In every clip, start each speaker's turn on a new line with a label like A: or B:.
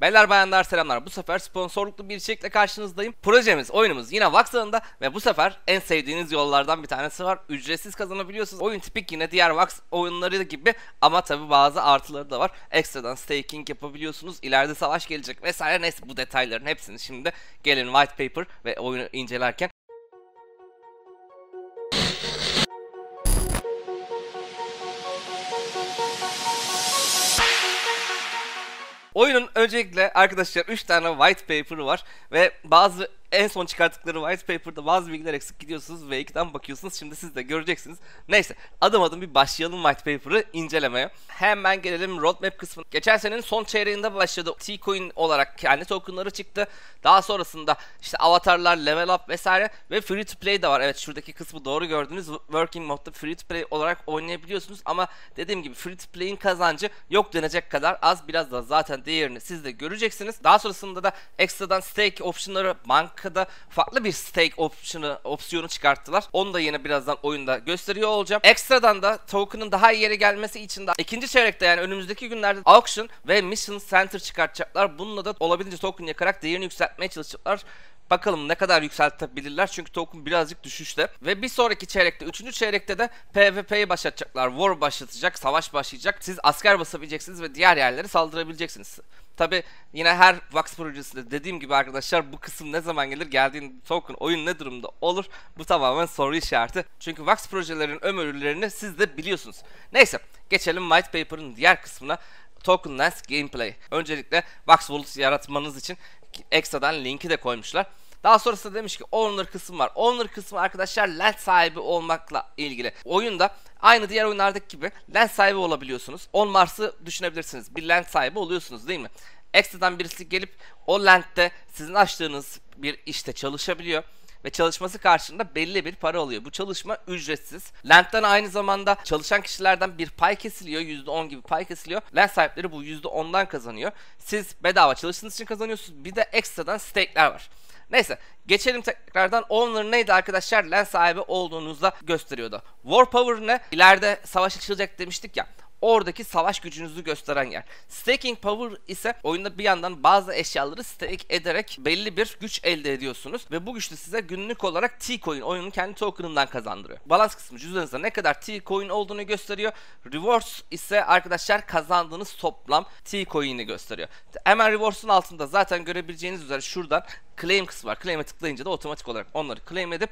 A: Beyler bayanlar selamlar. Bu sefer sponsorluklu bir içerikle karşınızdayım. Projemiz, oyunumuz yine Vax'larında ve bu sefer en sevdiğiniz yollardan bir tanesi var. Ücretsiz kazanabiliyorsunuz. Oyun tipik yine diğer Vax oyunları gibi ama tabi bazı artıları da var. Ekstradan staking yapabiliyorsunuz. İleride savaş gelecek vesaire neyse bu detayların hepsini şimdi gelin white paper ve oyunu incelerken Oyunun öncelikle arkadaşlar 3 tane white paper'ı var ve bazı en son çıkarttıkları white paper'da bazı bilgiler eksik gidiyorsunuz ve ikiden bakıyorsunuz. Şimdi siz de göreceksiniz. Neyse adım adım bir başlayalım white paper'ı incelemeye. Hemen gelelim roadmap kısmına. Geçen senenin son çeyreğinde başladı. T-Coin olarak kendi tokenları çıktı. Daha sonrasında işte avatarlar, level up vesaire ve free to play de var. Evet şuradaki kısmı doğru gördünüz. Working modda free to play olarak oynayabiliyorsunuz ama dediğim gibi free to play'in kazancı yok denecek kadar az. Biraz da zaten değerini siz de göreceksiniz. Daha sonrasında da ekstradan stake optionları, bank arkada farklı bir stake opsiyonu, opsiyonu çıkarttılar. Onu da yine birazdan oyunda gösteriyor olacağım. Ekstradan da token'ın daha iyi yere gelmesi için de ikinci çeyrekte yani önümüzdeki günlerde auction ve mission center çıkartacaklar. Bununla da olabildiğince token yakarak değerini yükseltmeye çalışacaklar. Bakalım ne kadar yükseltebilirler çünkü token birazcık düşüşte. Ve bir sonraki çeyrekte, üçüncü çeyrekte de PvP'yi başlatacaklar. War başlatacak, savaş başlayacak. Siz asker basabileceksiniz ve diğer yerlere saldırabileceksiniz. Tabi yine her Vax projesinde dediğim gibi arkadaşlar bu kısım ne zaman gelir geldiğin token oyun ne durumda olur bu tamamen soru işareti. Çünkü Vax projelerin ömürlerini siz de biliyorsunuz. Neyse geçelim White Paper'ın diğer kısmına. Tokenless Gameplay. Öncelikle Vax Wallet yaratmanız için ekstradan linki de koymuşlar. Daha sonrasında demiş ki owner kısmı var. Owner kısmı arkadaşlar lens sahibi olmakla ilgili. Oyunda aynı diğer oyunlardaki gibi lens sahibi olabiliyorsunuz. On Mars'ı düşünebilirsiniz. Bir lens sahibi oluyorsunuz değil mi? Ekstradan birisi gelip o lente sizin açtığınız bir işte çalışabiliyor ve çalışması karşılığında belli bir para alıyor. Bu çalışma ücretsiz. Lent'ten aynı zamanda çalışan kişilerden bir pay kesiliyor. %10 gibi pay kesiliyor. Lent sahipleri bu %10'dan kazanıyor. Siz bedava çalıştığınız için kazanıyorsunuz. Bir de ekstradan stake'ler var. Neyse geçelim tekrardan owner neydi arkadaşlar? Lens sahibi olduğunuzda gösteriyordu. War power ne? İleride savaş açılacak demiştik ya oradaki savaş gücünüzü gösteren yer. Staking power ise oyunda bir yandan bazı eşyaları stake ederek belli bir güç elde ediyorsunuz ve bu güç de size günlük olarak T-Coin oyunun kendi token'ından kazandırıyor. Balance kısmı cüzdanınızda ne kadar T-Coin olduğunu gösteriyor. Rewards ise arkadaşlar kazandığınız toplam T-Coin'i gösteriyor. Hemen Rewards'un altında zaten görebileceğiniz üzere şuradan claim kısmı var. Claim'e tıklayınca da otomatik olarak onları claim edip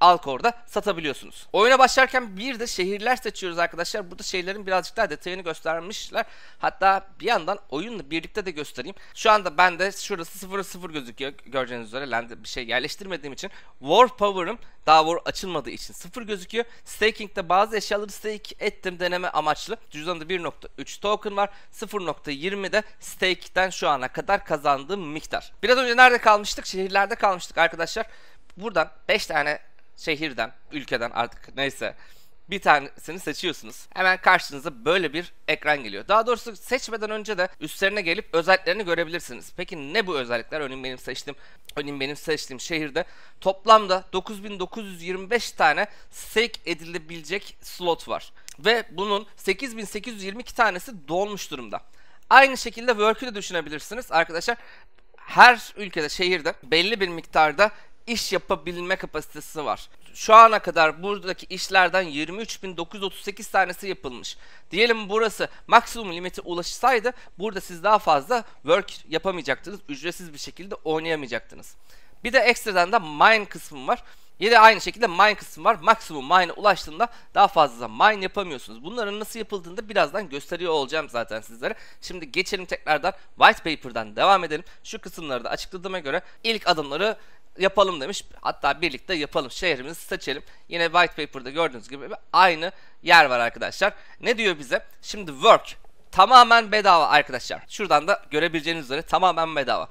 A: Alkor'da satabiliyorsunuz. Oyuna başlarken bir de şehirler seçiyoruz arkadaşlar. Burada şehirlerin birazcık daha detayını göstermişler. Hatta bir yandan oyunla birlikte de göstereyim. Şu anda ben de şurası 0 0 gözüküyor göreceğiniz üzere. Lende bir şey yerleştirmediğim için. War Power'ım daha War açılmadığı için 0 gözüküyor. Staking'de bazı eşyaları stake ettim deneme amaçlı. Cüzdanında 1.3 token var. de stake'den şu ana kadar kazandığım miktar. Biraz önce nerede kalmıştık? Şehirlerde kalmıştık arkadaşlar. Buradan 5 tane şehirden, ülkeden artık neyse bir tanesini seçiyorsunuz. Hemen karşınıza böyle bir ekran geliyor. Daha doğrusu seçmeden önce de üstlerine gelip özelliklerini görebilirsiniz. Peki ne bu özellikler? Örneğin benim seçtiğim örneğin benim seçtiğim şehirde toplamda 9925 tane stake edilebilecek slot var. Ve bunun 8822 tanesi dolmuş durumda. Aynı şekilde work'ü de düşünebilirsiniz arkadaşlar. Her ülkede, şehirde belli bir miktarda iş yapabilme kapasitesi var. Şu ana kadar buradaki işlerden 23.938 tanesi yapılmış. Diyelim burası maksimum limite ulaşsaydı burada siz daha fazla work yapamayacaktınız. Ücretsiz bir şekilde oynayamayacaktınız. Bir de ekstradan da mine kısmım var. Yine aynı şekilde mine kısmı var. Maksimum mine ulaştığında daha fazla mine yapamıyorsunuz. Bunların nasıl yapıldığını da birazdan gösteriyor olacağım zaten sizlere. Şimdi geçelim tekrardan white paper'dan devam edelim. Şu kısımları da açıkladığıma göre ilk adımları yapalım demiş. Hatta birlikte yapalım. Şehrimizi seçelim. Yine white paper'da gördüğünüz gibi aynı yer var arkadaşlar. Ne diyor bize? Şimdi work tamamen bedava arkadaşlar. Şuradan da görebileceğiniz üzere tamamen bedava.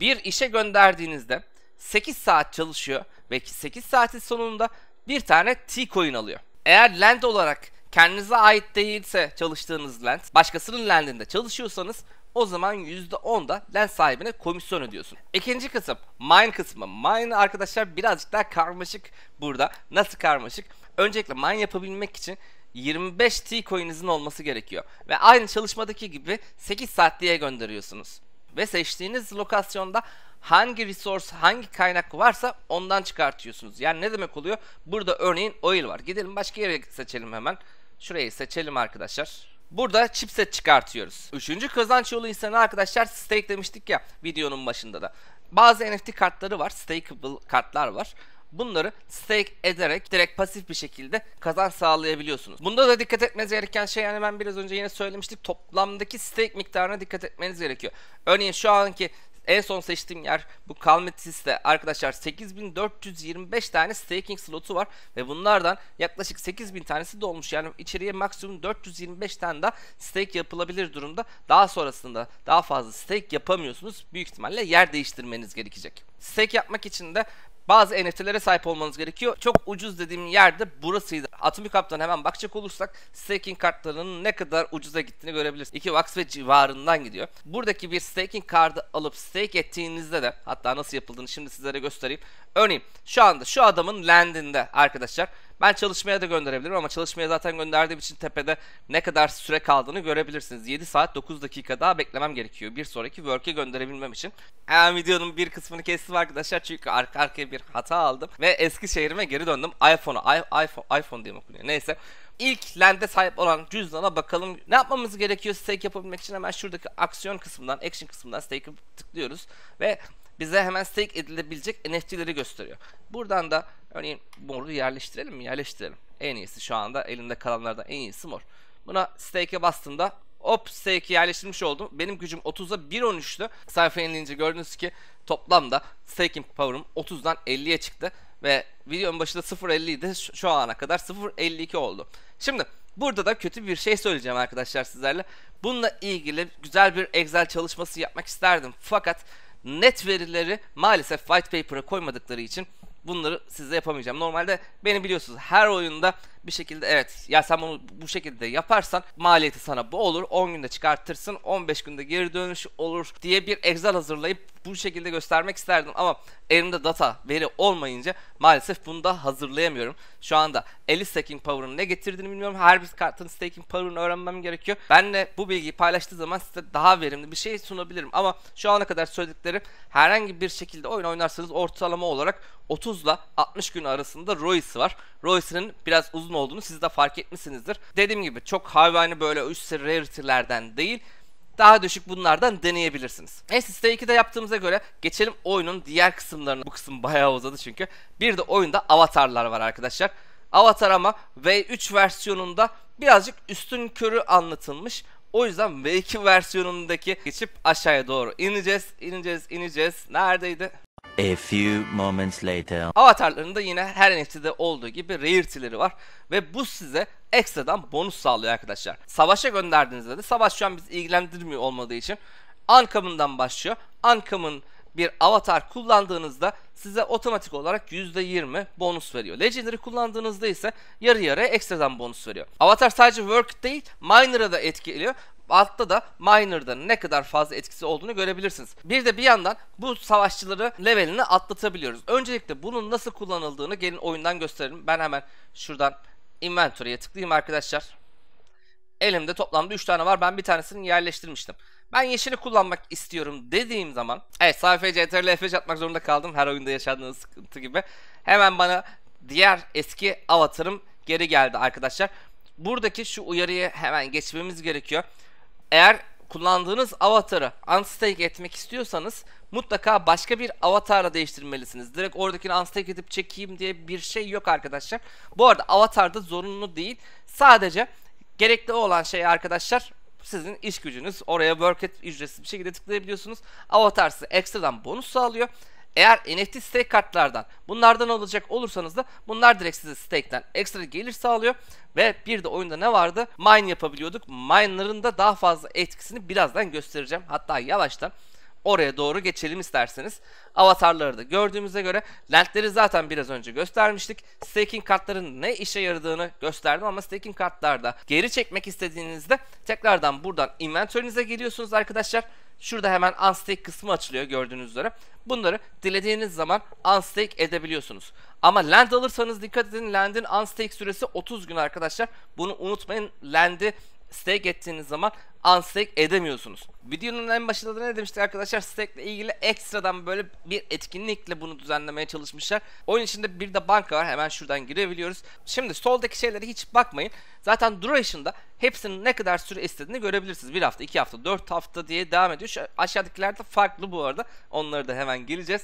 A: Bir işe gönderdiğinizde 8 saat çalışıyor. Belki 8 saatin sonunda bir tane T-Coin alıyor. Eğer land olarak kendinize ait değilse çalıştığınız land, başkasının landinde çalışıyorsanız o zaman %10 da lens sahibine komisyon ödüyorsun. İkinci kısım mine kısmı. Mine arkadaşlar birazcık daha karmaşık burada. Nasıl karmaşık? Öncelikle mine yapabilmek için 25 T coin'inizin olması gerekiyor. Ve aynı çalışmadaki gibi 8 diye gönderiyorsunuz. Ve seçtiğiniz lokasyonda hangi resource, hangi kaynak varsa ondan çıkartıyorsunuz. Yani ne demek oluyor? Burada örneğin oil var. Gidelim başka yere seçelim hemen. Şurayı seçelim arkadaşlar. Burada chipset çıkartıyoruz. Üçüncü kazanç yolu insanı arkadaşlar stake demiştik ya videonun başında da. Bazı NFT kartları var. Stakeable kartlar var. Bunları stake ederek direkt pasif bir şekilde kazanç sağlayabiliyorsunuz. Bunda da dikkat etmeniz gereken şey yani ben biraz önce yine söylemiştik toplamdaki stake miktarına dikkat etmeniz gerekiyor. Örneğin şu anki en son seçtiğim yer bu Calmet arkadaşlar 8425 tane staking slotu var ve bunlardan yaklaşık 8000 tanesi dolmuş. Yani içeriye maksimum 425 tane daha stake yapılabilir durumda. Daha sonrasında daha fazla stake yapamıyorsunuz. Büyük ihtimalle yer değiştirmeniz gerekecek. Stake yapmak için de bazı NFT'lere sahip olmanız gerekiyor. Çok ucuz dediğim yerde burasıydı. Atomic Hub'dan hemen bakacak olursak staking kartlarının ne kadar ucuza gittiğini görebiliriz. 2 vax ve civarından gidiyor. Buradaki bir staking kartı alıp stake ettiğinizde de hatta nasıl yapıldığını şimdi sizlere göstereyim. Örneğin şu anda şu adamın landinde arkadaşlar ben çalışmaya da gönderebilirim ama çalışmaya zaten gönderdiğim için tepede ne kadar süre kaldığını görebilirsiniz. 7 saat 9 dakika daha beklemem gerekiyor bir sonraki work'e gönderebilmem için. Hemen videonun bir kısmını kestim arkadaşlar çünkü arka arkaya bir hata aldım ve eski şehrime geri döndüm. iPhone'a, iPhone, iPhone diye mi okunuyor neyse. İlk lende sahip olan cüzdana bakalım. Ne yapmamız gerekiyor stake yapabilmek için hemen şuradaki aksiyon kısmından, action kısmından stake'e tıklıyoruz ve bize hemen stake edilebilecek NFT'leri gösteriyor. Buradan da örneğin moru yerleştirelim mi? Yerleştirelim. En iyisi şu anda elinde kalanlardan en iyisi mor. Buna stake'e bastığımda hop stake'i yerleştirmiş oldum. Benim gücüm 30'a 1.13'tü. Sayfa inleyince gördünüz ki toplamda staking power'ım 30'dan 50'ye çıktı. Ve videonun başında 0.50 idi. Şu ana kadar 0.52 oldu. Şimdi Burada da kötü bir şey söyleyeceğim arkadaşlar sizlerle. Bununla ilgili güzel bir Excel çalışması yapmak isterdim. Fakat net verileri maalesef white paper'a koymadıkları için bunları size yapamayacağım. Normalde beni biliyorsunuz her oyunda bir şekilde evet ya sen bunu bu şekilde yaparsan maliyeti sana bu olur 10 günde çıkartırsın 15 günde geri dönüş olur diye bir Excel hazırlayıp bu şekilde göstermek isterdim ama elimde data veri olmayınca maalesef bunu da hazırlayamıyorum. Şu anda eli staking power'ın ne getirdiğini bilmiyorum. Her bir kartın staking power'ını öğrenmem gerekiyor. Ben de bu bilgiyi paylaştığı zaman size daha verimli bir şey sunabilirim ama şu ana kadar söylediklerim herhangi bir şekilde oyun oynarsanız ortalama olarak 30 ile 60 gün arasında ROI'si var. ROI'sinin biraz uzun uzun olduğunu siz de fark etmişsinizdir. Dediğim gibi çok hayvani böyle üst rarity'lerden değil daha düşük bunlardan deneyebilirsiniz. Neyse site 2'de yaptığımıza göre geçelim oyunun diğer kısımlarına. Bu kısım bayağı uzadı çünkü. Bir de oyunda avatarlar var arkadaşlar. Avatar ama V3 versiyonunda birazcık üstün körü anlatılmış. O yüzden V2 versiyonundaki geçip aşağıya doğru ineceğiz, ineceğiz, ineceğiz. Neredeydi? A few moments later. Avatarlarında yine her NFT'de olduğu gibi rarity'leri var ve bu size ekstradan bonus sağlıyor arkadaşlar. Savaşa gönderdiğinizde de savaş şu an bizi ilgilendirmiyor olmadığı için Ankam'ından başlıyor. Ankam'ın bir avatar kullandığınızda size otomatik olarak %20 bonus veriyor. Legendary kullandığınızda ise yarı yarıya ekstradan bonus veriyor. Avatar sadece work değil, miner'a da etki altta da Miner'dan ne kadar fazla etkisi olduğunu görebilirsiniz. Bir de bir yandan bu savaşçıları levelini atlatabiliyoruz. Öncelikle bunun nasıl kullanıldığını gelin oyundan gösterelim. Ben hemen şuradan inventory'e tıklayayım arkadaşlar. Elimde toplamda 3 tane var. Ben bir tanesini yerleştirmiştim. Ben yeşili kullanmak istiyorum dediğim zaman evet sayfaya CTRL F5 atmak zorunda kaldım her oyunda yaşadığınız sıkıntı gibi. Hemen bana diğer eski avatarım geri geldi arkadaşlar. Buradaki şu uyarıyı hemen geçmemiz gerekiyor eğer kullandığınız avatarı unstake etmek istiyorsanız mutlaka başka bir avatarla değiştirmelisiniz. Direkt oradakini unstake edip çekeyim diye bir şey yok arkadaşlar. Bu arada avatar da zorunlu değil. Sadece gerekli olan şey arkadaşlar sizin iş gücünüz. Oraya work et ücretsiz bir şekilde tıklayabiliyorsunuz. Avatar size ekstradan bonus sağlıyor. Eğer NFT stake kartlardan bunlardan alacak olursanız da bunlar direkt size stake'den ekstra gelir sağlıyor. Ve bir de oyunda ne vardı? Mine yapabiliyorduk. Mine'ların da daha fazla etkisini birazdan göstereceğim. Hatta yavaştan oraya doğru geçelim isterseniz. Avatarları da gördüğümüze göre lentleri zaten biraz önce göstermiştik. Staking kartların ne işe yaradığını gösterdim ama staking kartlarda geri çekmek istediğinizde tekrardan buradan inventörünüze geliyorsunuz arkadaşlar. Şurada hemen unstake kısmı açılıyor gördüğünüz üzere. Bunları dilediğiniz zaman unstake edebiliyorsunuz. Ama land alırsanız dikkat edin land'in unstake süresi 30 gün arkadaşlar. Bunu unutmayın land'i stake ettiğiniz zaman unstake edemiyorsunuz. Videonun en başında da ne demiştik arkadaşlar? Stake ile ilgili ekstradan böyle bir etkinlikle bunu düzenlemeye çalışmışlar. Oyun içinde bir de banka var. Hemen şuradan girebiliyoruz. Şimdi soldaki şeylere hiç bakmayın. Zaten duration'da hepsinin ne kadar süre istediğini görebilirsiniz. 1 hafta, 2 hafta, 4 hafta diye devam ediyor. Şu aşağıdakiler de farklı bu arada. Onları da hemen geleceğiz.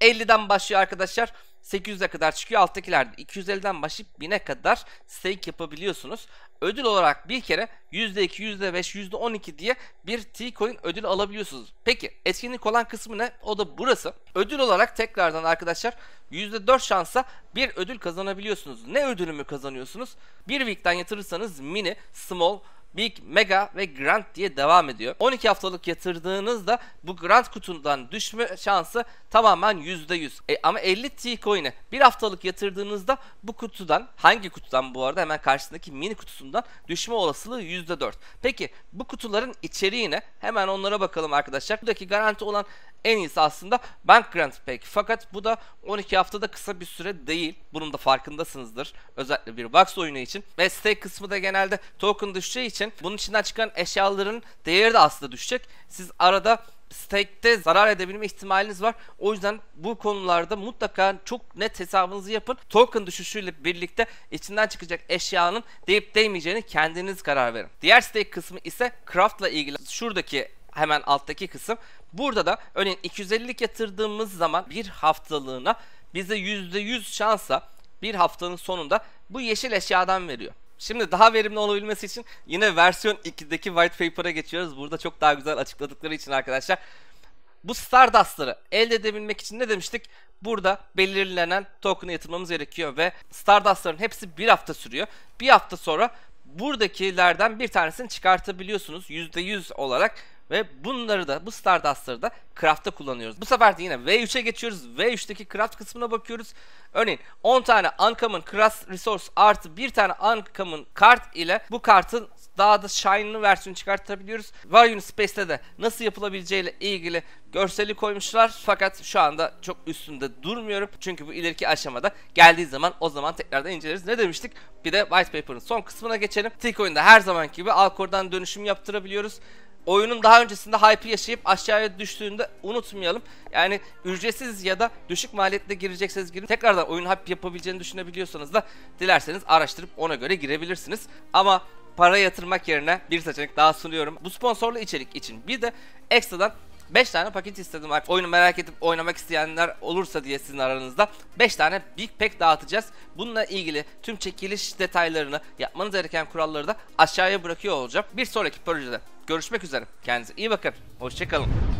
A: 50'den başlıyor arkadaşlar. 800'e kadar çıkıyor. Alttakiler 250'den başlayıp 1000'e kadar stake yapabiliyorsunuz. Ödül olarak bir kere %2, %5, %12 diye bir T-Coin ödül alabiliyorsunuz. Peki etkinlik olan kısmı ne? O da burası. Ödül olarak tekrardan arkadaşlar %4 şansa bir ödül kazanabiliyorsunuz. Ne ödülümü kazanıyorsunuz? Bir week'ten yatırırsanız mini, small, Big, Mega ve Grant diye devam ediyor. 12 haftalık yatırdığınızda bu Grant kutundan düşme şansı tamamen %100. E, ama 50 T-Coin'e bir haftalık yatırdığınızda bu kutudan hangi kutudan bu arada hemen karşısındaki mini kutusundan düşme olasılığı %4. Peki bu kutuların içeriğine hemen onlara bakalım arkadaşlar. Buradaki garanti olan en iyisi aslında Bank Grant Pack. Fakat bu da 12 haftada kısa bir süre değil. Bunun da farkındasınızdır. Özellikle bir box oyunu için. Ve stake kısmı da genelde token düşeceği için için bunun içinden çıkan eşyaların değeri de aslında düşecek. Siz arada stake'te zarar edebilme ihtimaliniz var. O yüzden bu konularda mutlaka çok net hesabınızı yapın. Token düşüşüyle birlikte içinden çıkacak eşyanın deyip değmeyeceğini kendiniz karar verin. Diğer stake kısmı ise craft'la ilgili. Şuradaki hemen alttaki kısım. Burada da örneğin 250'lik yatırdığımız zaman bir haftalığına bize %100 şansa bir haftanın sonunda bu yeşil eşyadan veriyor. Şimdi daha verimli olabilmesi için yine versiyon 2'deki white paper'a geçiyoruz. Burada çok daha güzel açıkladıkları için arkadaşlar. Bu Stardust'ları elde edebilmek için ne demiştik? Burada belirlenen token'a yatırmamız gerekiyor ve Stardust'ların hepsi bir hafta sürüyor. Bir hafta sonra buradakilerden bir tanesini çıkartabiliyorsunuz %100 olarak ve bunları da bu Stardust'ları da craft'ta kullanıyoruz. Bu sefer de yine V3'e geçiyoruz. V3'teki craft kısmına bakıyoruz. Örneğin 10 tane uncommon craft resource artı 1 tane uncommon kart ile bu kartın daha da shine'lı versiyonu çıkartabiliyoruz. Varium Space'te de nasıl yapılabileceği ile ilgili görseli koymuşlar. Fakat şu anda çok üstünde durmuyorum. Çünkü bu ileriki aşamada geldiği zaman o zaman tekrardan inceleriz. Ne demiştik? Bir de White Paper'ın son kısmına geçelim. Tilk oyunda her zamanki gibi Alcor'dan dönüşüm yaptırabiliyoruz oyunun daha öncesinde hype yaşayıp aşağıya düştüğünde unutmayalım. Yani ücretsiz ya da düşük maliyetle girecekseniz girin. Tekrardan oyun hype yapabileceğini düşünebiliyorsanız da dilerseniz araştırıp ona göre girebilirsiniz. Ama para yatırmak yerine bir seçenek daha sunuyorum. Bu sponsorlu içerik için bir de ekstradan 5 tane paket istedim. Oyunu merak edip oynamak isteyenler olursa diye sizin aranızda 5 tane Big Pack dağıtacağız. Bununla ilgili tüm çekiliş detaylarını, yapmanız gereken kuralları da aşağıya bırakıyor olacağım. Bir sonraki projede Görüşmek üzere. Kendinize iyi bakın. Hoşçakalın.